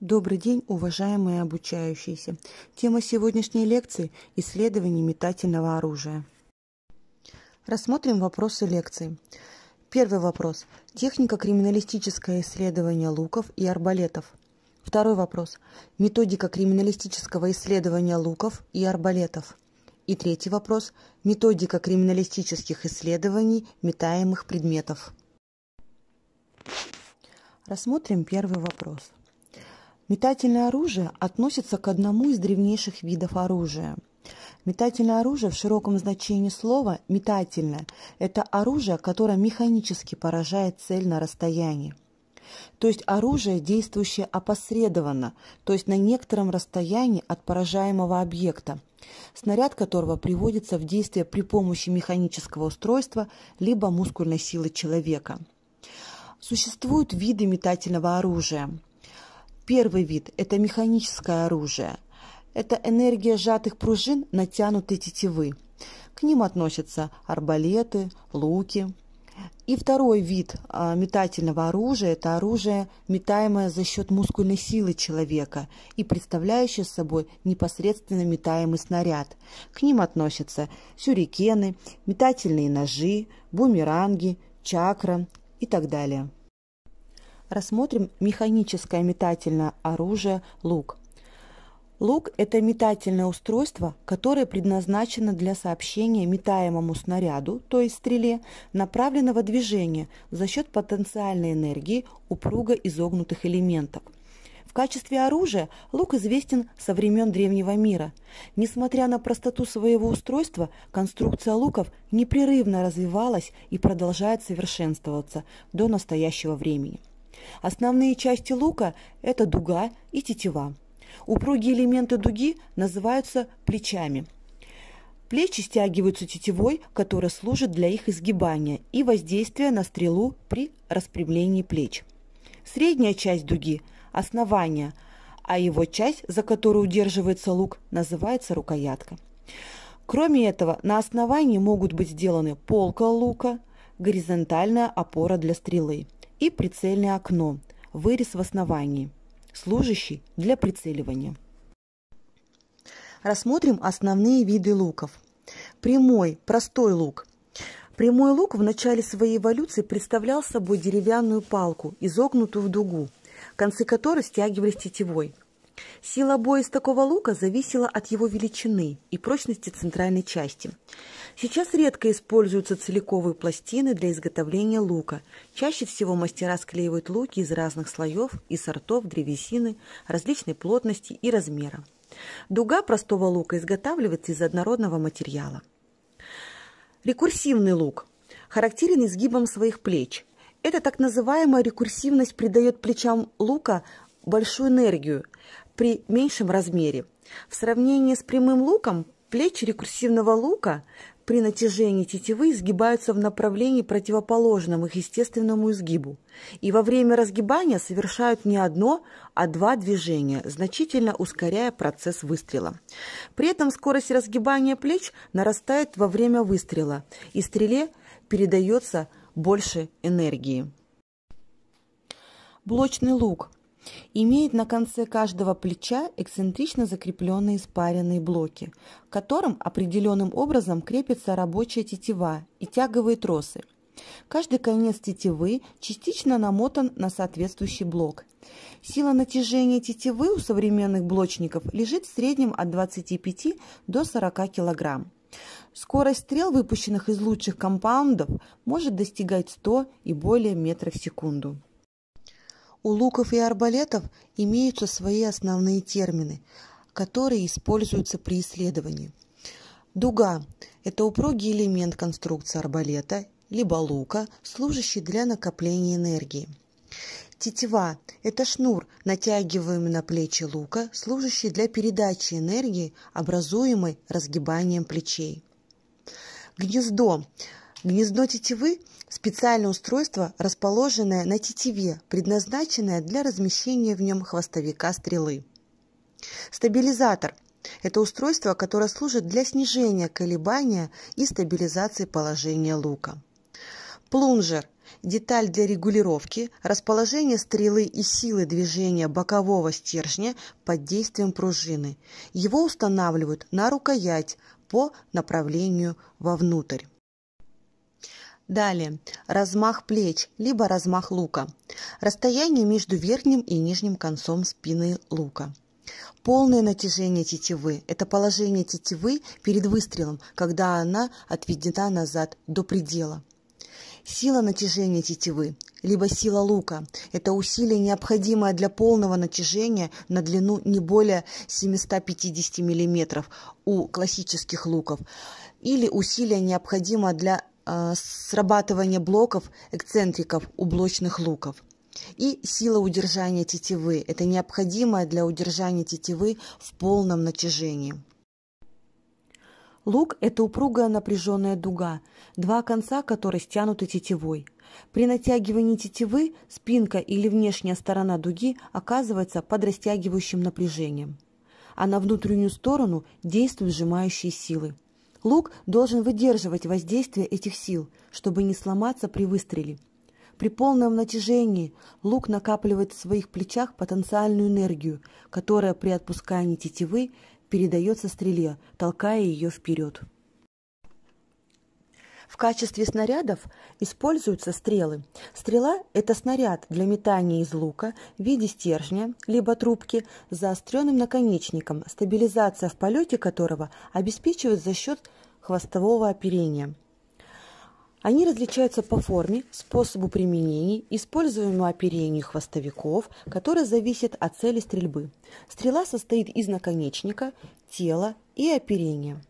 Добрый день, уважаемые обучающиеся! Тема сегодняшней лекции – исследование метательного оружия. Рассмотрим вопросы лекции. Первый вопрос – техника криминалистическое исследование луков и арбалетов. Второй вопрос – методика криминалистического исследования луков и арбалетов. И третий вопрос – методика криминалистических исследований метаемых предметов. Рассмотрим первый вопрос – Метательное оружие относится к одному из древнейших видов оружия. Метательное оружие в широком значении слова «метательное» – это оружие, которое механически поражает цель на расстоянии. То есть оружие, действующее опосредованно, то есть на некотором расстоянии от поражаемого объекта, снаряд которого приводится в действие при помощи механического устройства либо мускульной силы человека. Существуют виды метательного оружия – Первый вид – это механическое оружие. Это энергия сжатых пружин, натянутой тетивы. К ним относятся арбалеты, луки. И второй вид а, метательного оружия – это оружие, метаемое за счет мускульной силы человека и представляющее собой непосредственно метаемый снаряд. К ним относятся сюрикены, метательные ножи, бумеранги, чакра и так далее рассмотрим механическое метательное оружие лук. Лук – это метательное устройство, которое предназначено для сообщения метаемому снаряду, то есть стреле, направленного движения за счет потенциальной энергии упруго изогнутых элементов. В качестве оружия лук известен со времен древнего мира. Несмотря на простоту своего устройства, конструкция луков непрерывно развивалась и продолжает совершенствоваться до настоящего времени. Основные части лука – это дуга и тетива. Упругие элементы дуги называются плечами. Плечи стягиваются тетивой, которая служит для их изгибания и воздействия на стрелу при распрямлении плеч. Средняя часть дуги – основание, а его часть, за которую удерживается лук, называется рукоятка. Кроме этого, на основании могут быть сделаны полка лука, горизонтальная опора для стрелы и прицельное окно, вырез в основании, служащий для прицеливания. Рассмотрим основные виды луков. Прямой, простой лук. Прямой лук в начале своей эволюции представлял собой деревянную палку, изогнутую в дугу, концы которой стягивались тетивой – Сила боя из такого лука зависела от его величины и прочности центральной части. Сейчас редко используются целиковые пластины для изготовления лука. Чаще всего мастера склеивают луки из разных слоев и сортов древесины, различной плотности и размера. Дуга простого лука изготавливается из однородного материала. Рекурсивный лук характерен изгибом своих плеч. Эта так называемая рекурсивность придает плечам лука большую энергию, при меньшем размере. В сравнении с прямым луком, плечи рекурсивного лука при натяжении тетивы сгибаются в направлении, противоположном их естественному изгибу, и во время разгибания совершают не одно, а два движения, значительно ускоряя процесс выстрела. При этом скорость разгибания плеч нарастает во время выстрела, и стреле передается больше энергии. Блочный лук Имеет на конце каждого плеча эксцентрично закрепленные спаренные блоки, к которым определенным образом крепится рабочая тетива и тяговые тросы. Каждый конец тетивы частично намотан на соответствующий блок. Сила натяжения тетивы у современных блочников лежит в среднем от 25 до 40 кг. Скорость стрел, выпущенных из лучших компаундов, может достигать 100 и более метров в секунду. У луков и арбалетов имеются свои основные термины, которые используются при исследовании. Дуга – это упругий элемент конструкции арбалета либо лука, служащий для накопления энергии. Тетива – это шнур, натягиваемый на плечи лука, служащий для передачи энергии, образуемой разгибанием плечей. Гнездо. Гнездо тетивы специальное устройство, расположенное на тетиве, предназначенное для размещения в нем хвостовика стрелы. Стабилизатор – это устройство, которое служит для снижения колебания и стабилизации положения лука. Плунжер – деталь для регулировки расположения стрелы и силы движения бокового стержня под действием пружины. Его устанавливают на рукоять по направлению вовнутрь. Далее. Размах плеч, либо размах лука. Расстояние между верхним и нижним концом спины лука. Полное натяжение тетивы – это положение тетивы перед выстрелом, когда она отведена назад до предела. Сила натяжения тетивы, либо сила лука – это усилие, необходимое для полного натяжения на длину не более 750 мм у классических луков, или усилие, необходимое для а, срабатывание блоков эксцентриков у блочных луков. И сила удержания тетивы – это необходимое для удержания тетивы в полном натяжении. Лук – это упругая напряженная дуга, два конца которой стянуты тетивой. При натягивании тетивы спинка или внешняя сторона дуги оказывается под растягивающим напряжением, а на внутреннюю сторону действуют сжимающие силы – Лук должен выдерживать воздействие этих сил, чтобы не сломаться при выстреле. При полном натяжении лук накапливает в своих плечах потенциальную энергию, которая при отпускании тетивы передается стреле, толкая ее вперед. В качестве снарядов используются стрелы. Стрела – это снаряд для метания из лука в виде стержня либо трубки с заостренным наконечником, стабилизация в полете которого обеспечивает за счет хвостового оперения. Они различаются по форме, способу применения, используемому оперению хвостовиков, которое зависит от цели стрельбы. Стрела состоит из наконечника, тела и оперения.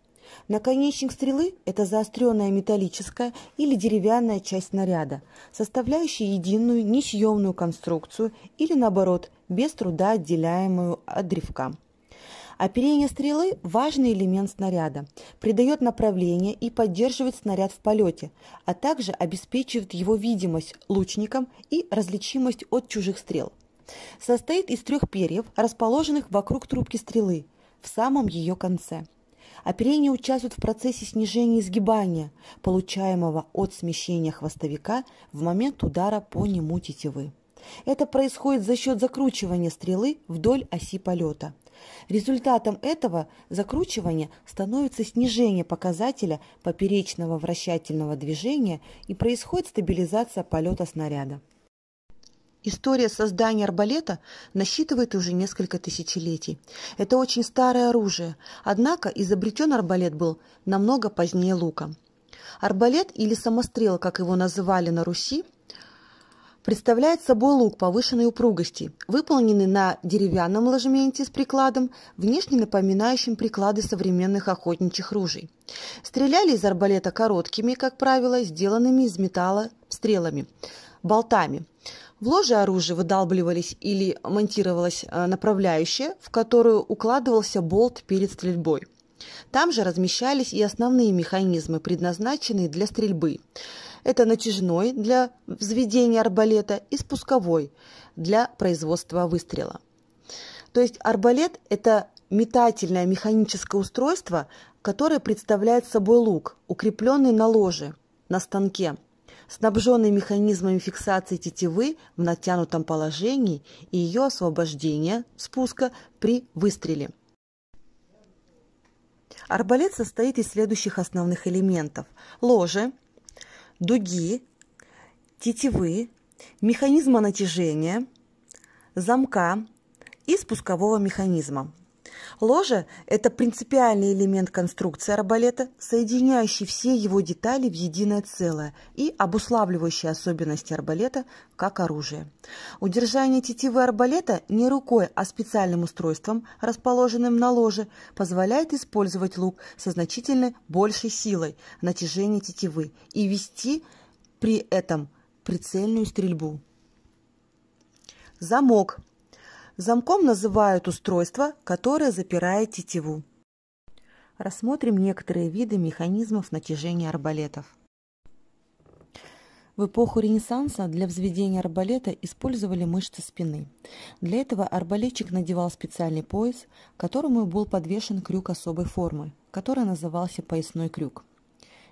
Наконечник стрелы – это заостренная металлическая или деревянная часть снаряда, составляющая единую несъемную конструкцию или, наоборот, без труда отделяемую от древка. Оперение стрелы – важный элемент снаряда, придает направление и поддерживает снаряд в полете, а также обеспечивает его видимость лучникам и различимость от чужих стрел. Состоит из трех перьев, расположенных вокруг трубки стрелы, в самом ее конце – Оперение участвует в процессе снижения изгибания, получаемого от смещения хвостовика в момент удара по нему тетивы. Это происходит за счет закручивания стрелы вдоль оси полета. Результатом этого закручивания становится снижение показателя поперечного вращательного движения и происходит стабилизация полета снаряда. История создания арбалета насчитывает уже несколько тысячелетий. Это очень старое оружие, однако изобретен арбалет был намного позднее лука. Арбалет или самострел, как его называли на Руси, представляет собой лук повышенной упругости, выполненный на деревянном ложементе с прикладом, внешне напоминающим приклады современных охотничьих ружей. Стреляли из арбалета короткими, как правило, сделанными из металла стрелами болтами. В ложе оружия выдалбливались или монтировалась э, направляющая, в которую укладывался болт перед стрельбой. Там же размещались и основные механизмы, предназначенные для стрельбы. Это натяжной для взведения арбалета и спусковой для производства выстрела. То есть арбалет – это метательное механическое устройство, которое представляет собой лук, укрепленный на ложе, на станке – Снабженный механизмами фиксации тетивы в натянутом положении и ее освобождения спуска при выстреле. Арбалет состоит из следующих основных элементов. ложе, дуги, тетивы, механизма натяжения, замка и спускового механизма. Ложа – это принципиальный элемент конструкции арбалета, соединяющий все его детали в единое целое и обуславливающий особенности арбалета как оружие. Удержание тетивы арбалета не рукой, а специальным устройством, расположенным на ложе, позволяет использовать лук со значительно большей силой натяжения тетивы и вести при этом прицельную стрельбу. Замок Замком называют устройство, которое запирает тетиву. Рассмотрим некоторые виды механизмов натяжения арбалетов. В эпоху Ренессанса для взведения арбалета использовали мышцы спины. Для этого арбалетчик надевал специальный пояс, к которому был подвешен крюк особой формы, который назывался поясной крюк.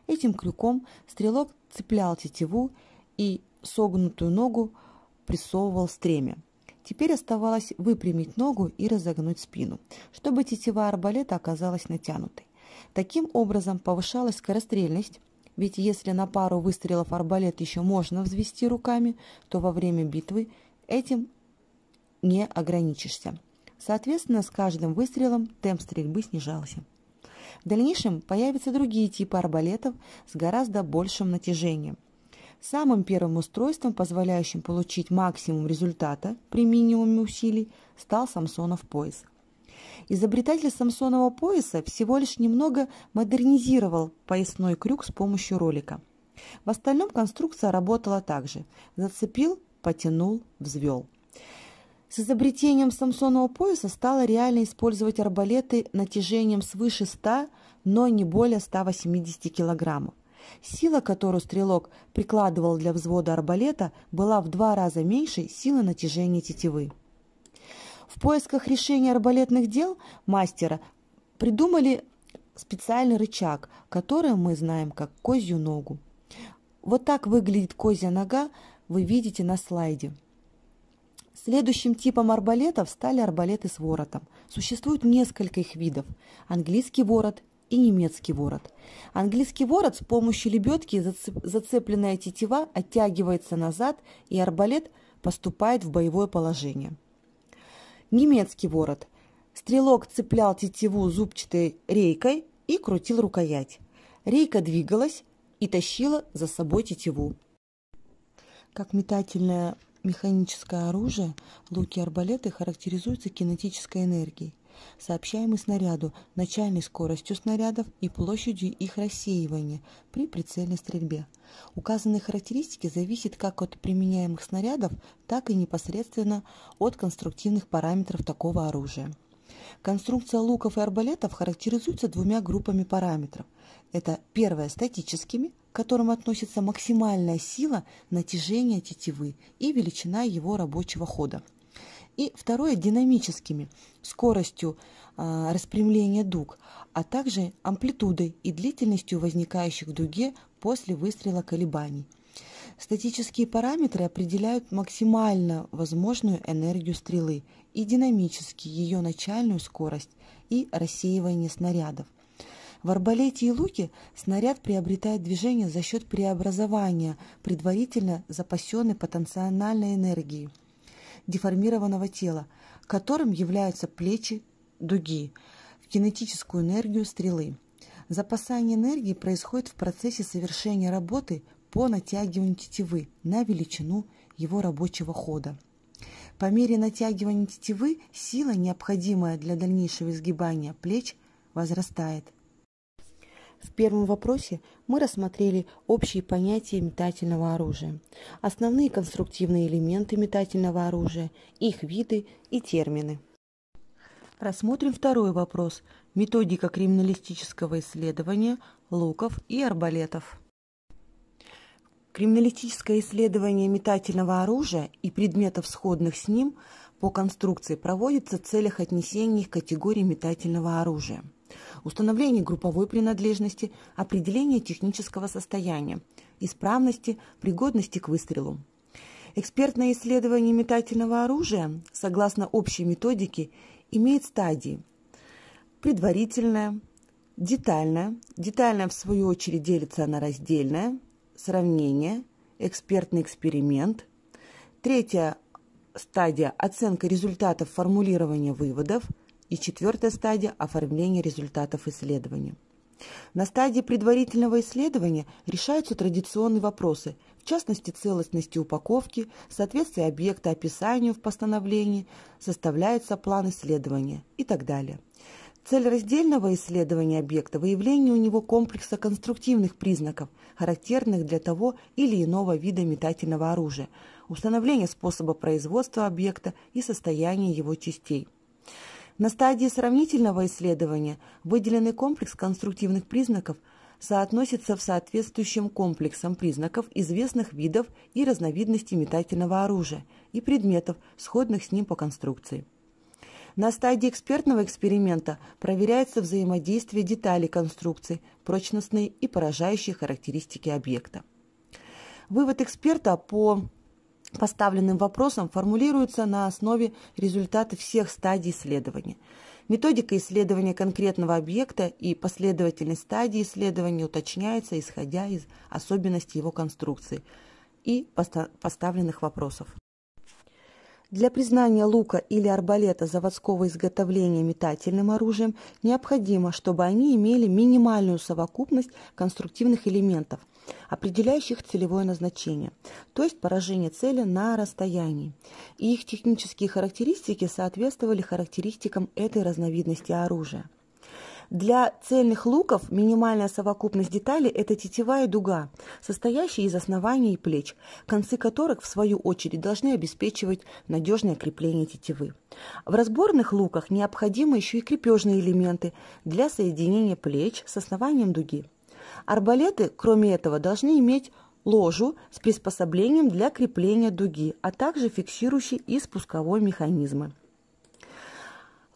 Этим крюком стрелок цеплял тетиву и согнутую ногу прессовывал стремя. Теперь оставалось выпрямить ногу и разогнуть спину, чтобы тетива арбалета оказалась натянутой. Таким образом повышалась скорострельность, ведь если на пару выстрелов арбалет еще можно взвести руками, то во время битвы этим не ограничишься. Соответственно, с каждым выстрелом темп стрельбы снижался. В дальнейшем появятся другие типы арбалетов с гораздо большим натяжением – Самым первым устройством, позволяющим получить максимум результата при минимуме усилий, стал Самсонов пояс. Изобретатель Самсонова пояса всего лишь немного модернизировал поясной крюк с помощью ролика. В остальном конструкция работала так же. Зацепил, потянул, взвел. С изобретением Самсонова пояса стало реально использовать арбалеты натяжением свыше 100, но не более 180 килограммов. Сила, которую стрелок прикладывал для взвода арбалета, была в два раза меньше силы натяжения тетивы. В поисках решения арбалетных дел мастера придумали специальный рычаг, который мы знаем как козью ногу. Вот так выглядит козья нога, вы видите на слайде. Следующим типом арбалетов стали арбалеты с воротом. Существует несколько их видов. Английский ворот и немецкий ворот. Английский ворот с помощью лебедки зацепленная тетива оттягивается назад, и арбалет поступает в боевое положение. Немецкий ворот. Стрелок цеплял тетиву зубчатой рейкой и крутил рукоять. Рейка двигалась и тащила за собой тетиву. Как метательное механическое оружие, луки и арбалеты характеризуются кинетической энергией – сообщаемый снаряду, начальной скоростью снарядов и площадью их рассеивания при прицельной стрельбе. Указанные характеристики зависят как от применяемых снарядов, так и непосредственно от конструктивных параметров такого оружия. Конструкция луков и арбалетов характеризуется двумя группами параметров. Это первое – статическими, к которым относится максимальная сила натяжения тетивы и величина его рабочего хода – и второе динамическими, скоростью э, распрямления дуг, а также амплитудой и длительностью возникающих в дуге после выстрела колебаний. Статические параметры определяют максимально возможную энергию стрелы и динамически ее начальную скорость и рассеивание снарядов. В арбалете и луке снаряд приобретает движение за счет преобразования предварительно запасенной потенциальной энергии – деформированного тела, которым являются плечи дуги, в кинетическую энергию стрелы. Запасание энергии происходит в процессе совершения работы по натягиванию тетивы на величину его рабочего хода. По мере натягивания тетивы сила, необходимая для дальнейшего изгибания плеч, возрастает. В первом вопросе мы рассмотрели общие понятия метательного оружия, основные конструктивные элементы метательного оружия, их виды и термины. Рассмотрим второй вопрос – методика криминалистического исследования луков и арбалетов. Криминалистическое исследование метательного оружия и предметов, сходных с ним, по конструкции проводится в целях отнесения их к категории метательного оружия – установление групповой принадлежности, определение технического состояния, исправности, пригодности к выстрелу. Экспертное исследование метательного оружия, согласно общей методике, имеет стадии. Предварительное, детальное. Детальное, в свою очередь, делится на раздельное, сравнение, экспертный эксперимент. Третья стадия – оценка результатов формулирования выводов – и четвертая стадия – оформление результатов исследования. На стадии предварительного исследования решаются традиционные вопросы, в частности целостности упаковки, соответствие объекта описанию в постановлении, составляется план исследования и так далее. Цель раздельного исследования объекта – выявление у него комплекса конструктивных признаков, характерных для того или иного вида метательного оружия, установление способа производства объекта и состояния его частей – на стадии сравнительного исследования выделенный комплекс конструктивных признаков соотносится с соответствующим комплексом признаков известных видов и разновидностей метательного оружия и предметов, сходных с ним по конструкции. На стадии экспертного эксперимента проверяется взаимодействие деталей конструкции, прочностные и поражающие характеристики объекта. Вывод эксперта по поставленным вопросам формулируются на основе результатов всех стадий исследования. Методика исследования конкретного объекта и последовательность стадии исследования уточняется, исходя из особенностей его конструкции и поставленных вопросов. Для признания лука или арбалета заводского изготовления метательным оружием необходимо, чтобы они имели минимальную совокупность конструктивных элементов – определяющих целевое назначение, то есть поражение цели на расстоянии. И их технические характеристики соответствовали характеристикам этой разновидности оружия. Для цельных луков минимальная совокупность деталей – это тетива и дуга, состоящие из основания и плеч, концы которых, в свою очередь, должны обеспечивать надежное крепление тетивы. В разборных луках необходимы еще и крепежные элементы для соединения плеч с основанием дуги – Арбалеты, кроме этого, должны иметь ложу с приспособлением для крепления дуги, а также фиксирующий и спусковой механизмы.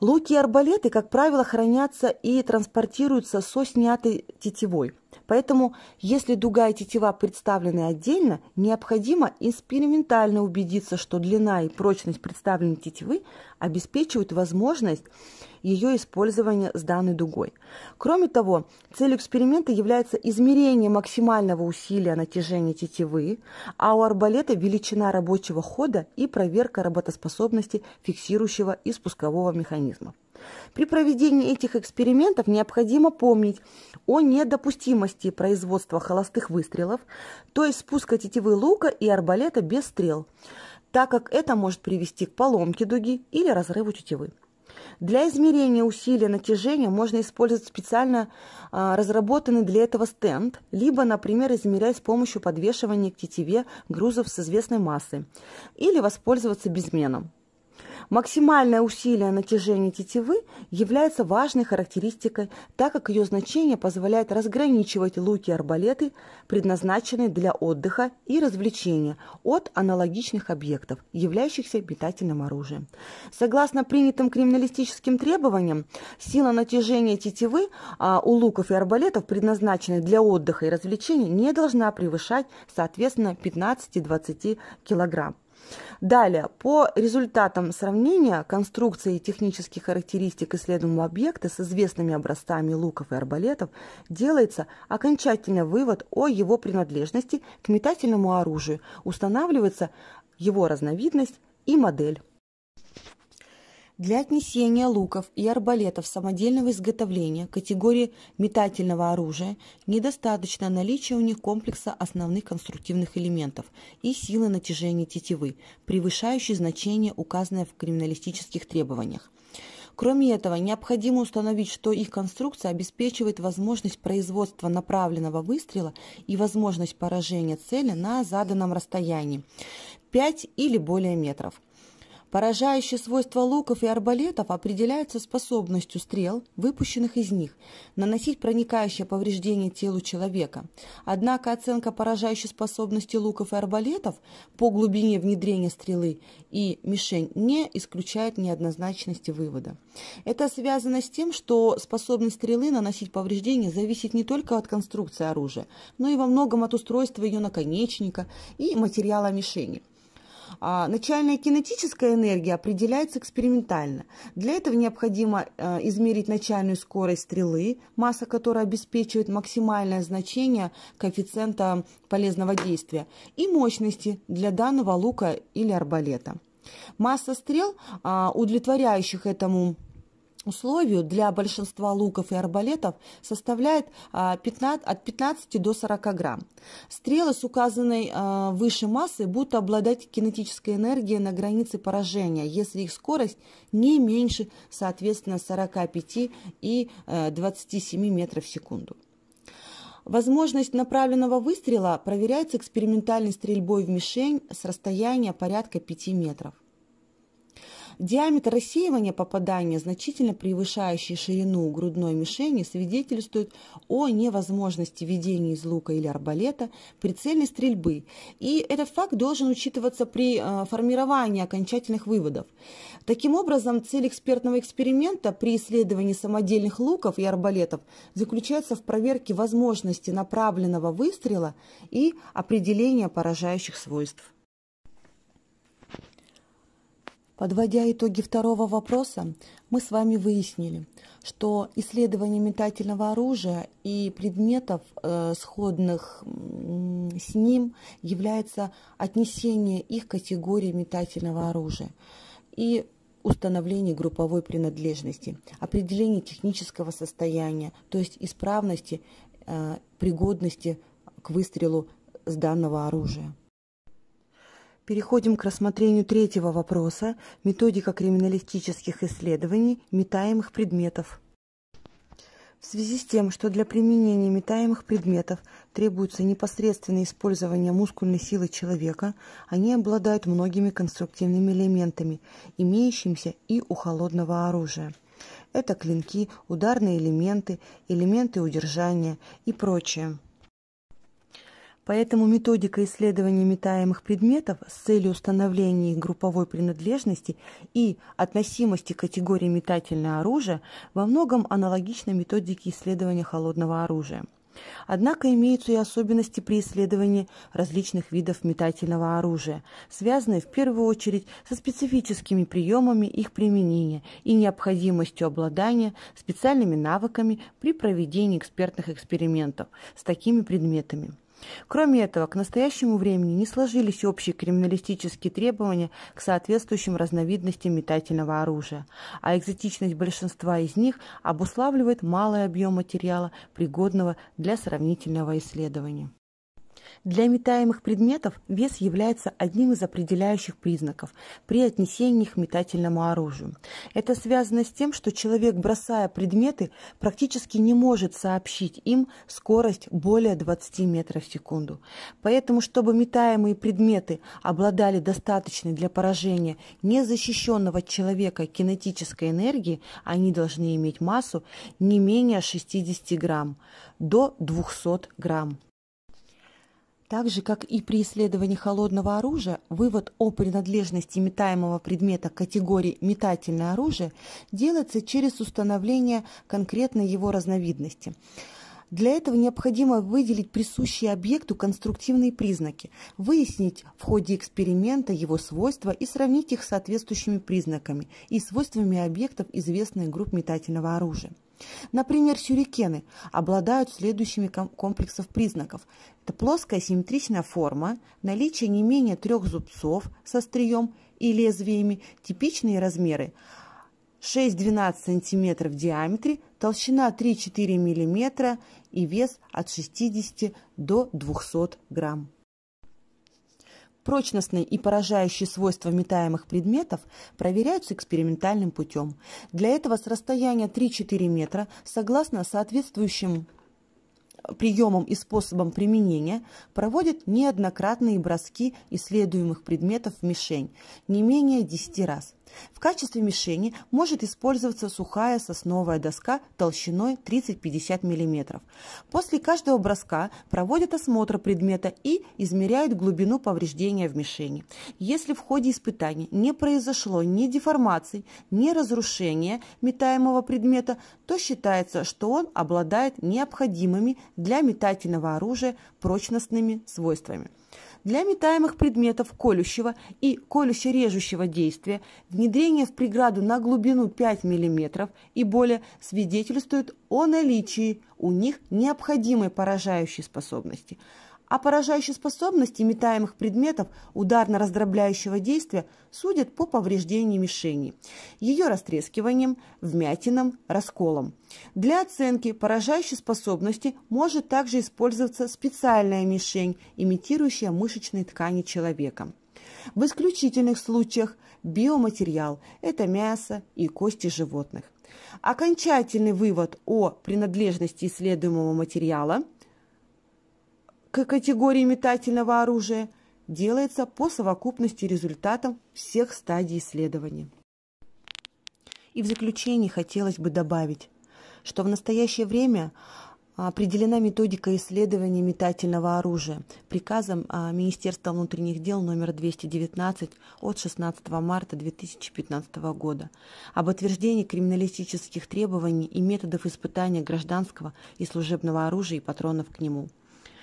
Луки и арбалеты, как правило, хранятся и транспортируются со снятой тетивой. Поэтому, если дуга и тетива представлены отдельно, необходимо экспериментально убедиться, что длина и прочность представленной тетивы обеспечивают возможность ее использования с данной дугой. Кроме того, целью эксперимента является измерение максимального усилия натяжения тетивы, а у арбалета величина рабочего хода и проверка работоспособности фиксирующего и спускового механизма. При проведении этих экспериментов необходимо помнить о недопустимости производства холостых выстрелов, то есть спуска тетивы лука и арбалета без стрел, так как это может привести к поломке дуги или разрыву тетивы. Для измерения усилия натяжения можно использовать специально а, разработанный для этого стенд, либо, например, измерять с помощью подвешивания к тетиве грузов с известной массой, или воспользоваться безменом. Максимальное усилие натяжения тетивы является важной характеристикой, так как ее значение позволяет разграничивать луки-арбалеты, и предназначенные для отдыха и развлечения, от аналогичных объектов, являющихся питательным оружием. Согласно принятым криминалистическим требованиям, сила натяжения тетивы а, у луков и арбалетов, предназначенных для отдыха и развлечений, не должна превышать, соответственно, 15-20 килограмм. Далее, по результатам сравнения конструкции и технических характеристик исследуемого объекта с известными образцами луков и арбалетов делается окончательный вывод о его принадлежности к метательному оружию, устанавливается его разновидность и модель. Для отнесения луков и арбалетов самодельного изготовления категории метательного оружия недостаточно наличия у них комплекса основных конструктивных элементов и силы натяжения тетивы, превышающей значение, указанное в криминалистических требованиях. Кроме этого, необходимо установить, что их конструкция обеспечивает возможность производства направленного выстрела и возможность поражения цели на заданном расстоянии 5 или более метров – Поражающее свойство луков и арбалетов определяется способностью стрел, выпущенных из них, наносить проникающее повреждение телу человека. Однако оценка поражающей способности луков и арбалетов по глубине внедрения стрелы и мишень не исключает неоднозначности вывода. Это связано с тем, что способность стрелы наносить повреждения зависит не только от конструкции оружия, но и во многом от устройства ее наконечника и материала мишени. А начальная кинетическая энергия определяется экспериментально. Для этого необходимо э, измерить начальную скорость стрелы, масса которой обеспечивает максимальное значение коэффициента полезного действия, и мощности для данного лука или арбалета. Масса стрел, а, удовлетворяющих этому условию для большинства луков и арбалетов составляет 15, а, от 15 до 40 грамм. Стрелы с указанной а, выше массы будут обладать кинетической энергией на границе поражения, если их скорость не меньше, соответственно, 45 и 27 а, метров в секунду. Возможность направленного выстрела проверяется экспериментальной стрельбой в мишень с расстояния порядка 5 метров. Диаметр рассеивания попадания, значительно превышающий ширину грудной мишени, свидетельствует о невозможности ведения из лука или арбалета прицельной стрельбы. И этот факт должен учитываться при э, формировании окончательных выводов. Таким образом, цель экспертного эксперимента при исследовании самодельных луков и арбалетов заключается в проверке возможности направленного выстрела и определения поражающих свойств. Подводя итоги второго вопроса, мы с вами выяснили, что исследование метательного оружия и предметов, э, сходных с ним, является отнесение их к категории метательного оружия и установление групповой принадлежности, определение технического состояния, то есть исправности, э, пригодности к выстрелу с данного оружия. Переходим к рассмотрению третьего вопроса – методика криминалистических исследований метаемых предметов. В связи с тем, что для применения метаемых предметов требуется непосредственное использование мускульной силы человека, они обладают многими конструктивными элементами, имеющимися и у холодного оружия. Это клинки, ударные элементы, элементы удержания и прочее. Поэтому методика исследования метаемых предметов с целью установления их групповой принадлежности и относимости к категории метательное оружие во многом аналогична методике исследования холодного оружия. Однако имеются и особенности при исследовании различных видов метательного оружия, связанные в первую очередь со специфическими приемами их применения и необходимостью обладания специальными навыками при проведении экспертных экспериментов с такими предметами. Кроме этого, к настоящему времени не сложились общие криминалистические требования к соответствующим разновидностям метательного оружия, а экзотичность большинства из них обуславливает малый объем материала, пригодного для сравнительного исследования. Для метаемых предметов вес является одним из определяющих признаков при отнесении их к метательному оружию. Это связано с тем, что человек, бросая предметы, практически не может сообщить им скорость более 20 метров в секунду. Поэтому, чтобы метаемые предметы обладали достаточной для поражения незащищенного человека кинетической энергии, они должны иметь массу не менее 60 грамм до 200 грамм. Так же, как и при исследовании холодного оружия, вывод о принадлежности метаемого предмета к категории «метательное оружие» делается через установление конкретной его разновидности. Для этого необходимо выделить присущие объекту конструктивные признаки, выяснить в ходе эксперимента его свойства и сравнить их с соответствующими признаками и свойствами объектов известных групп метательного оружия. Например, сюрикены обладают следующими комплексов признаков. Это плоская симметричная форма, наличие не менее трех зубцов со острием и лезвиями, типичные размеры 6-12 см в диаметре, толщина 3-4 мм и вес от 60 до 200 грамм прочностные и поражающие свойства метаемых предметов проверяются экспериментальным путем. Для этого с расстояния 3-4 метра, согласно соответствующим э, приемам и способам применения, проводят неоднократные броски исследуемых предметов в мишень, не менее 10 раз – в качестве мишени может использоваться сухая сосновая доска толщиной 30-50 мм. После каждого броска проводят осмотр предмета и измеряют глубину повреждения в мишени. Если в ходе испытаний не произошло ни деформаций, ни разрушения метаемого предмета, то считается, что он обладает необходимыми для метательного оружия прочностными свойствами. Для метаемых предметов колющего и колюще-режущего действия внедрение в преграду на глубину 5 мм и более свидетельствует о наличии у них необходимой поражающей способности – о поражающей способности метаемых предметов ударно-раздробляющего действия судят по повреждению мишени, ее растрескиванием, вмятинам, расколом. Для оценки поражающей способности может также использоваться специальная мишень, имитирующая мышечные ткани человека. В исключительных случаях биоматериал – это мясо и кости животных. Окончательный вывод о принадлежности исследуемого материала – к категории метательного оружия делается по совокупности результатов всех стадий исследования. И в заключение хотелось бы добавить, что в настоящее время определена методика исследования метательного оружия приказом а, Министерства внутренних дел номер 219 от 16 марта 2015 года об утверждении криминалистических требований и методов испытания гражданского и служебного оружия и патронов к нему –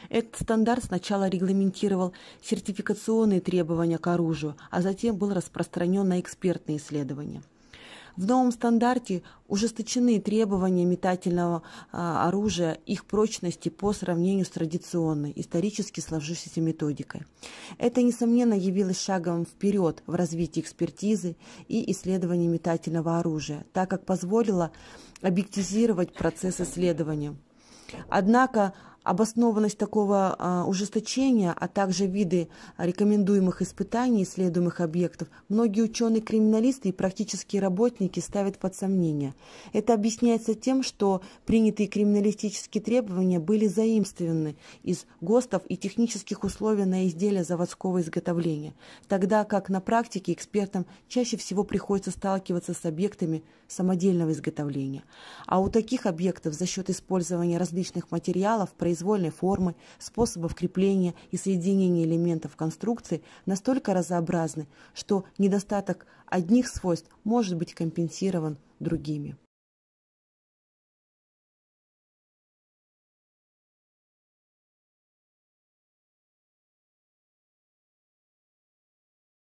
этот стандарт сначала регламентировал сертификационные требования к оружию, а затем был распространен на экспертные исследования. В новом стандарте ужесточены требования метательного а, оружия, их прочности по сравнению с традиционной, исторически сложившейся методикой. Это, несомненно, явилось шагом вперед в развитии экспертизы и исследования метательного оружия, так как позволило объективизировать процесс исследования. Однако Обоснованность такого а, ужесточения, а также виды рекомендуемых испытаний исследуемых объектов многие ученые-криминалисты и практические работники ставят под сомнение. Это объясняется тем, что принятые криминалистические требования были заимствованы из ГОСТов и технических условий на изделия заводского изготовления, тогда как на практике экспертам чаще всего приходится сталкиваться с объектами самодельного изготовления. А у таких объектов за счет использования различных материалов производства произвольной формы, способов крепления и соединения элементов конструкции настолько разнообразны, что недостаток одних свойств может быть компенсирован другими.